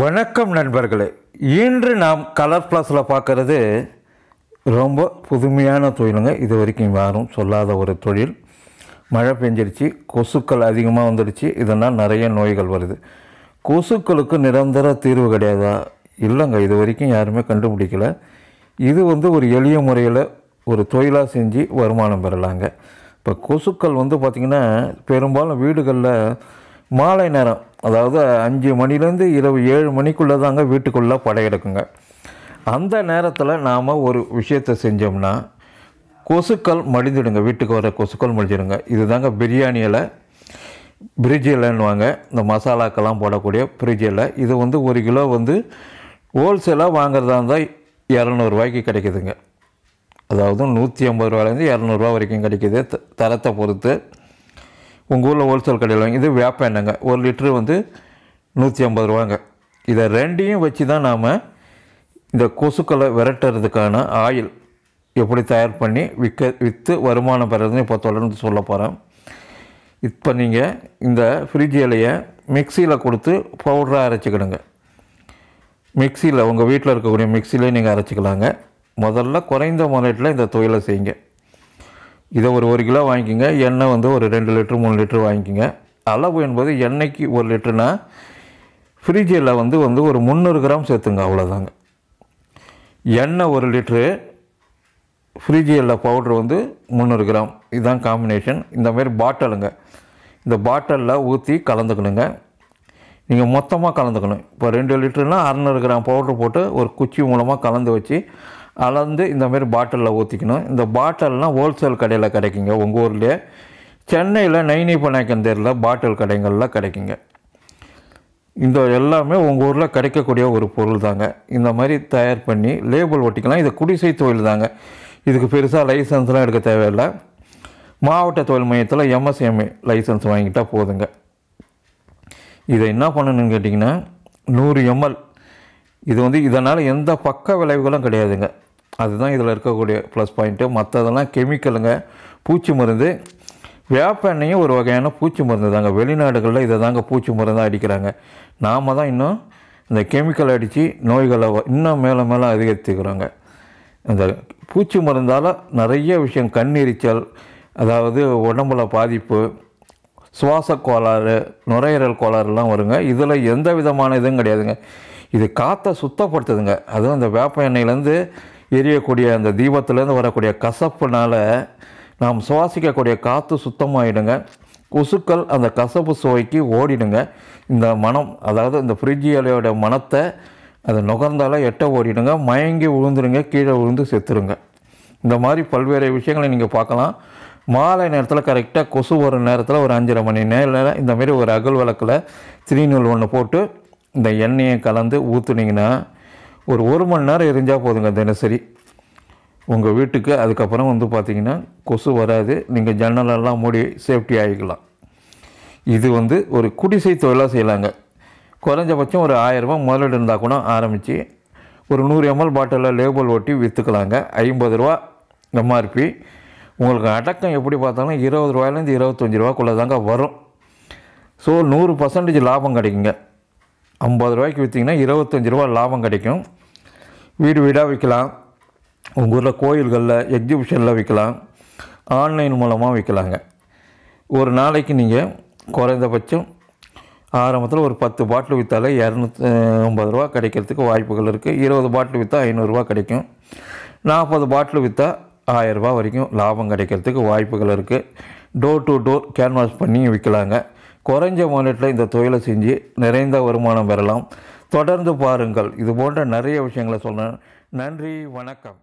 வணக்கம் நண்பர்களே இன்று நாம் கலர் ப்ளஸில் பார்க்குறது ரொம்ப புதுமையான தொழிலுங்க இது வரைக்கும் யாரும் சொல்லாத ஒரு தொழில் மழை பெஞ்சிருச்சு கொசுக்கள் அதிகமாக வந்துடுச்சு இதனால் நிறைய நோய்கள் வருது கொசுக்களுக்கு நிரந்தர தீர்வு கிடையாதா இல்லைங்க இது வரைக்கும் யாருமே கண்டுபிடிக்கல இது வந்து ஒரு எளிய முறையில் ஒரு தொழிலாக செஞ்சு வருமானம் பெறலாங்க இப்போ கொசுக்கள் வந்து பார்த்திங்கன்னா பெரும்பாலும் வீடுகளில் மாலை நேரம் அதாவது அஞ்சு மணிலேருந்து இரவு ஏழு மணிக்குள்ளே தாங்க வீட்டுக்குள்ளே படையெடுக்குங்க அந்த நேரத்தில் நாம் ஒரு விஷயத்தை செஞ்சோம்னா கொசுக்கள் மடிந்துடுங்க வீட்டுக்கு வர கொசுக்கள் மடிஞ்சிடுங்க இது தாங்க பிரியாணியில் பிரிட்ஜ் இலைன்னுவாங்க இந்த மசாலாக்கெல்லாம் போடக்கூடிய பிரிட்ஜில் இது வந்து ஒரு கிலோ வந்து ஹோல்சேலாக வாங்குறதா இருந்தால் இரநூறுவாய்க்கு கிடைக்குதுங்க அதாவது நூற்றி ஐம்பது ரூபாயிலேருந்து இரநூறுவா வரைக்கும் கிடைக்கிது தரத்தை பொறுத்து உங்கள் ஊரில் ஹோல்சேல் கடையில் வாங்கி இது வேப்ப எண்ணெய்ங்க ஒரு லிட்ரு வந்து நூற்றி ஐம்பது ரூபாங்க இதை ரெண்டையும் வச்சு தான் நாம் இந்த கொசுக்களை விரட்டுறதுக்கான ஆயில் எப்படி தயார் பண்ணி விற்க விற்று வருமானம் பெறதுன்னு இப்போ தொடர்ந்து சொல்ல போகிறேன் இப்போ நீங்கள் இந்த ஃப்ரிட்ஜ் இலையை மிக்சியில் கொடுத்து பவுடராக அரைச்சிக்கிடுங்க மிக்சியில் உங்கள் வீட்டில் இருக்கக்கூடிய மிக்சிலே நீங்கள் அரைச்சிக்கலாங்க முதல்ல குறைந்த முறையில் இந்த தொழிலை செய்யுங்க இதை ஒரு ஒரு கிலோ வாங்கிக்கோங்க எண்ணெய் வந்து ஒரு ரெண்டு லிட்ரு மூணு லிட்ரு வாங்கிக்கோங்க அளவு என்பது எண்ணெய்க்கு ஒரு லிட்டருனா ஃப்ரிட்ஜில் வந்து வந்து ஒரு முந்நூறு கிராம் சேர்த்துங்க அவ்வளோதாங்க எண்ணெய் ஒரு லிட்ரு ஃப்ரிட்ஜில் பவுட்ரு வந்து முந்நூறு கிராம் இதுதான் காம்பினேஷன் இந்தமாரி பாட்டலுங்க இந்த பாட்டிலில் ஊற்றி கலந்துக்கணுங்க நீங்கள் மொத்தமாக கலந்துக்கணும் இப்போ ரெண்டு லிட்டருனால் அறநூறு கிராம் பவுட்ரு போட்டு ஒரு குச்சி மூலமாக கலந்து வச்சு அளந்து இந்த மாதிரி பாட்டிலில் ஊற்றிக்கணும் இந்த பாட்டில்னால் ஹோல்சேல் கடையில் கிடைக்குங்க உங்கள் ஊர்லேயே சென்னையில் நைனி தெரியல பாட்டில் கடைகளில் கிடைக்குங்க இந்த எல்லாமே உங்கள் ஊரில் கிடைக்கக்கூடிய ஒரு பொருள் தாங்க இந்த மாதிரி தயார் பண்ணி லேபிள் ஒட்டிக்கலாம் இது குடிசை தொழில் தாங்க இதுக்கு பெருசாக லைசன்ஸ்லாம் எடுக்க தேவையில்லை மாவட்ட தொழில் மையத்தில் எம்எஸ்எம்ஏ லைசன்ஸ் e வாங்கிட்டால் போதுங்க இதை என்ன பண்ணணும்னு கேட்டிங்கன்னா நூறு எம்எல் இது வந்து இதனால் எந்த பக்க விளைவுகளும் கிடையாதுங்க அதுதான் இதில் இருக்கக்கூடிய ப்ளஸ் பாயிண்ட்டு மற்றதெல்லாம் கெமிக்கலுங்க பூச்சி மருந்து வேப்பெண்ணையும் ஒரு வகையான பூச்சி மருந்து தாங்க வெளிநாடுகளில் இதை தாங்க பூச்சி மருந்தாக அடிக்கிறாங்க நாம் தான் இன்னும் இந்த கெமிக்கல் அடித்து நோய்களை இன்னும் மேலே மேலே அதிகரித்துக்கிறாங்க இந்த பூச்சி மருந்தால் நிறைய விஷயம் கண்ணெரிச்சல் அதாவது உடம்புல பாதிப்பு சுவாச கோளாறு நுரையீரல் கோளாறுலாம் வருங்க இதில் எந்த விதமான இதுவும் கிடையாதுங்க இது காற்றை சுத்தப்படுத்துதுங்க அதுவும் இந்த வேப்ப எண்ணெயிலேருந்து எரியக்கூடிய அந்த தீபத்துலேருந்து வரக்கூடிய கசப்புனால் நாம் சுவாசிக்கக்கூடிய காற்று சுத்தமாகிடுங்க கொசுக்கள் அந்த கசப்பு சுவைக்கு ஓடிடுங்க இந்த மனம் அதாவது இந்த ஃப்ரிட்ஜியலையோட மனத்தை அதை நுகர்ந்தாலே எட்ட ஓடிடுங்க மயங்கி விழுந்துருங்க கீழே விழுந்து செத்துருங்க இந்த மாதிரி பல்வேறு விஷயங்களை நீங்கள் பார்க்கலாம் மாலை நேரத்தில் கரெக்டாக கொசு வரும் நேரத்தில் ஒரு அஞ்சரை மணி நேரம் இந்தமாரி ஒரு அகல் விளக்கில் திருநூல் ஒன்று போட்டு இந்த எண்ணெயை கலந்து ஊற்றுனீங்கன்னா ஒரு ஒரு மணி நேரம் எரிஞ்சால் போதுங்க தினசரி உங்கள் வீட்டுக்கு அதுக்கப்புறம் வந்து பார்த்திங்கன்னா கொசு வராது நீங்கள் ஜன்னலெல்லாம் மூடி சேஃப்டி ஆகிக்கலாம் இது வந்து ஒரு குடிசை தொழிலாக செய்யலாங்க குறைஞ்சபட்சம் ஒரு ஆயிரரூபா முதலீடு இருந்தால் கூட ஆரம்பித்து ஒரு நூறு எம்எல் பாட்டிலில் லேபிள் ஒட்டி விற்றுக்கலாங்க ஐம்பது ரூபா எம்ஆர்பி உங்களுக்கு அடக்கம் எப்படி பார்த்தாலும் இருபது ரூபாயிலேருந்து இருபத்தஞ்சி ரூபாக்குள்ளே தாங்க வரும் ஸோ நூறு பர்சன்டேஜ் லாபம் கிடைக்குங்க ஐம்பது ரூபாய்க்கு விற்றிங்கன்னா இருபத்தஞ்சி ரூபா லாபம் கிடைக்கும் வீடு வீடாக விற்கலாம் உங்கள் ஊரில் கோயில்களில் எக்ஸிபிஷனில் விற்கலாம் ஆன்லைன் மூலமாக விற்கலாங்க ஒரு நாளைக்கு நீங்கள் குறைந்தபட்சம் ஆரம்பத்தில் ஒரு பத்து பாட்டில் விற்றாலே இரநூத்தி ஐம்பது ரூபா கிடைக்கிறதுக்கு வாய்ப்புகள் இருக்குது இருபது பாட்டில் விற்றா ஐநூறுரூவா கிடைக்கும் நாற்பது பாட்டில் விற்றா ஆயரூபா வரைக்கும் லாபம் கிடைக்கிறதுக்கு வாய்ப்புகள் இருக்குது டோர் டு டோர் கேன்வாஸ் பண்ணி விற்கலாங்க குறைஞ்ச மாநிலத்தில் இந்த தொழிலை செஞ்சு நிறைந்த வருமானம் பெறலாம் தொடர்ந்து பாருங்கள் இது போன்ற நிறைய விஷயங்களை சொல்கிறேன் நன்றி வணக்கம்